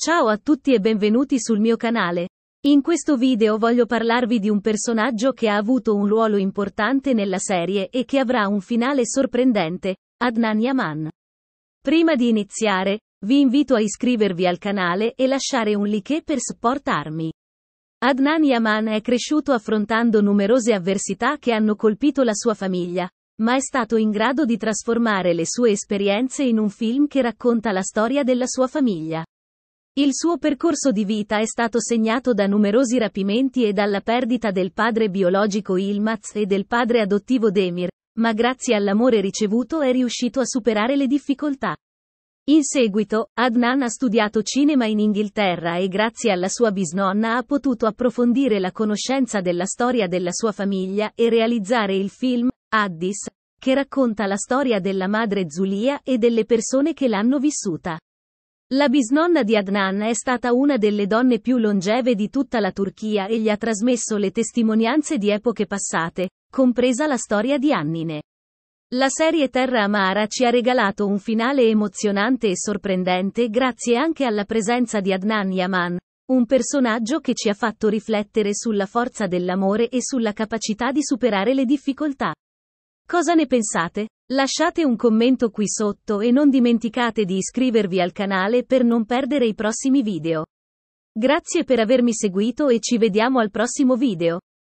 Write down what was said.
Ciao a tutti e benvenuti sul mio canale. In questo video voglio parlarvi di un personaggio che ha avuto un ruolo importante nella serie e che avrà un finale sorprendente, Adnan Yaman. Prima di iniziare, vi invito a iscrivervi al canale e lasciare un like per supportarmi. Adnan Yaman è cresciuto affrontando numerose avversità che hanno colpito la sua famiglia, ma è stato in grado di trasformare le sue esperienze in un film che racconta la storia della sua famiglia. Il suo percorso di vita è stato segnato da numerosi rapimenti e dalla perdita del padre biologico Ilmaz e del padre adottivo Demir, ma grazie all'amore ricevuto è riuscito a superare le difficoltà. In seguito, Adnan ha studiato cinema in Inghilterra e grazie alla sua bisnonna ha potuto approfondire la conoscenza della storia della sua famiglia e realizzare il film, Addis, che racconta la storia della madre Zulia e delle persone che l'hanno vissuta. La bisnonna di Adnan è stata una delle donne più longeve di tutta la Turchia e gli ha trasmesso le testimonianze di epoche passate, compresa la storia di Annine. La serie Terra Amara ci ha regalato un finale emozionante e sorprendente grazie anche alla presenza di Adnan Yaman, un personaggio che ci ha fatto riflettere sulla forza dell'amore e sulla capacità di superare le difficoltà. Cosa ne pensate? Lasciate un commento qui sotto e non dimenticate di iscrivervi al canale per non perdere i prossimi video. Grazie per avermi seguito e ci vediamo al prossimo video.